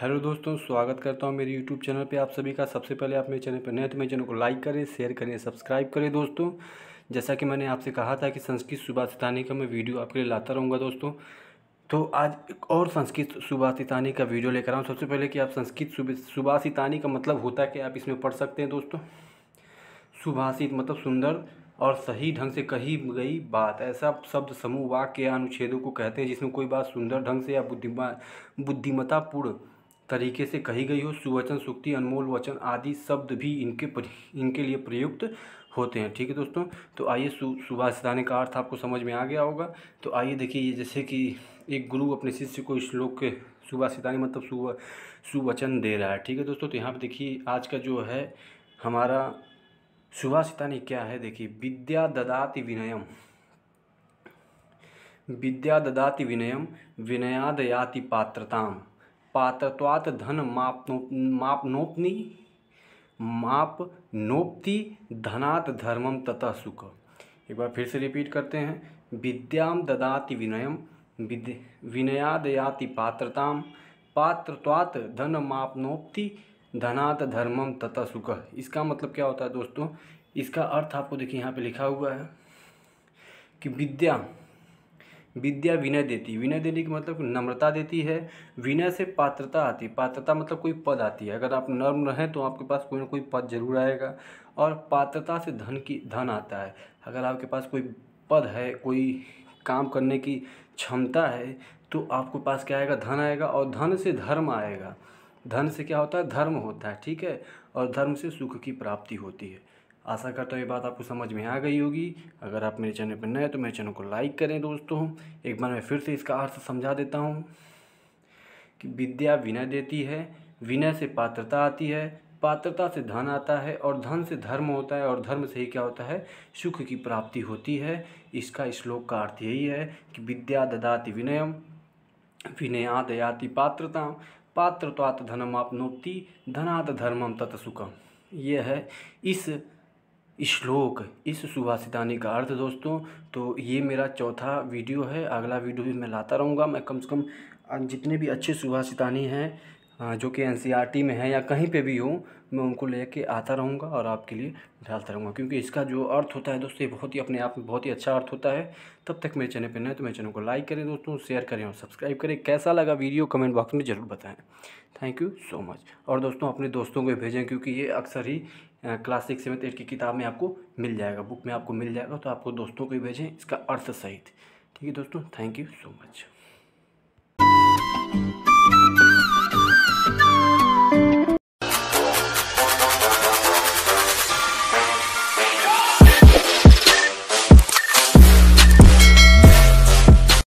hello दोस्तों स्वागत करता हूं मेरे यूट्यूब चैनल पे आप सभी का सबसे पहले आप मेरे चैनल पर नए तो मेरे चैनल को लाइक करें शेयर करें सब्सक्राइब करें दोस्तों जैसा कि मैंने आपसे कहा था कि संस्कृत सुबह सितानी का मैं वीडियो आपके लिए लाता रहूँगा दोस्तों तो आज एक और संस्कृत सुभाषितानी का वीडियो लेकर आऊँ सबसे पहले कि आप संस्कृत सुभाषितानी का मतलब होता है कि आप इसमें पढ़ सकते हैं दोस्तों सुभाषित मतलब सुंदर और सही ढंग से कही गई बात ऐसा शब्द समूह वाक्य या अनुच्छेदों को कहते हैं जिसमें कोई बात सुंदर ढंग से या बुद्धिमा बुद्धिमत्तापूर्ण तरीके से कही गई हो सुवचन सुक्ति अनमोल वचन आदि शब्द भी इनके इनके लिए प्रयुक्त होते हैं ठीक है दोस्तों तो आइए सु, सुभाषिताने का अर्थ आपको समझ में आ गया होगा तो आइए देखिए ये जैसे कि एक गुरु अपने शिष्य को श्लोक के सुभाषितानी मतलब सुव सुवचन दे रहा है ठीक है दोस्तों तो यहाँ पर देखिए आज का जो है हमारा सुभाषितानी क्या है देखिए विद्या ददाति विनयम विद्या ददाति विनयम विनयादयाति पात्रताम पात्रत्वात धन मापनो मापनोपनी माप नोपति धनात धर्मम तथा सुख एक बार फिर से रिपीट करते हैं विद्याम ददाति विनयम विद विनयादयाति पात्रताम पात्रत्वात धन मापनोपति धनात धर्मम तथा सुख इसका मतलब क्या होता है दोस्तों इसका अर्थ आपको देखिए यहाँ पे लिखा हुआ है कि विद्या विद्या विनय देती विनय देने की मतलब नम्रता देती है विनय से पात्रता आती पात्रता मतलब कोई पद आती है अगर आप नर्म रहें तो आपके पास कोई ना कोई पद जरूर आएगा और पात्रता से धन की धन आता है अगर आपके पास कोई पद है कोई काम करने की क्षमता है तो आपके पास क्या आएगा धन आएगा और धन से धर्म आएगा धन से क्या होता है धर्म होता है ठीक है और धर्म से सुख की प्राप्ति होती है आशा करता हूँ ये बात आपको समझ में आ गई होगी अगर आप मेरे चैनल पर नए हैं तो मेरे चैनल को लाइक करें दोस्तों एक बार मैं फिर से इसका अर्थ समझा देता हूँ कि विद्या विनय देती है विनय से पात्रता आती है पात्रता से धन आता है और धन से धर्म होता है और धर्म से ही क्या होता है सुख की प्राप्ति होती है इसका श्लोक का अर्थ यही है कि विद्या ददाति विनयम विनया दयाति पात्रता पात्रत्वात् धनम आपनोपति धनात धर्मम तत्सुखम यह है इस श्लोक इस सुभाषितानी का अर्थ दोस्तों तो ये मेरा चौथा वीडियो है अगला वीडियो भी मैं लाता रहूँगा मैं कम से कम जितने भी अच्छे सुभाषितानी हैं जो कि एन सी आर टी में है या कहीं पे भी हो मैं उनको लेके आता रहूँगा और आपके लिए डालता रहूँगा क्योंकि इसका जो अर्थ होता है दोस्तों ये बहुत ही अपने आप में बहुत ही अच्छा अर्थ होता है तब तक मेरे चैनल पर नए तो मेरे चैनल को लाइक करें दोस्तों शेयर करें और सब्सक्राइब करें कैसा लगा वीडियो कमेंट बॉक्स में ज़रूर बताएँ थैंक यू सो मच और दोस्तों अपने दोस्तों को भेजें क्योंकि ये अक्सर ही क्लास सिक्स सेवन्थ एट की किताब में आपको मिल जाएगा बुक में आपको मिल जाएगा तो आपको दोस्तों को भेजें इसका अर्थ सहित ठीक है दोस्तों थैंक यू सो मच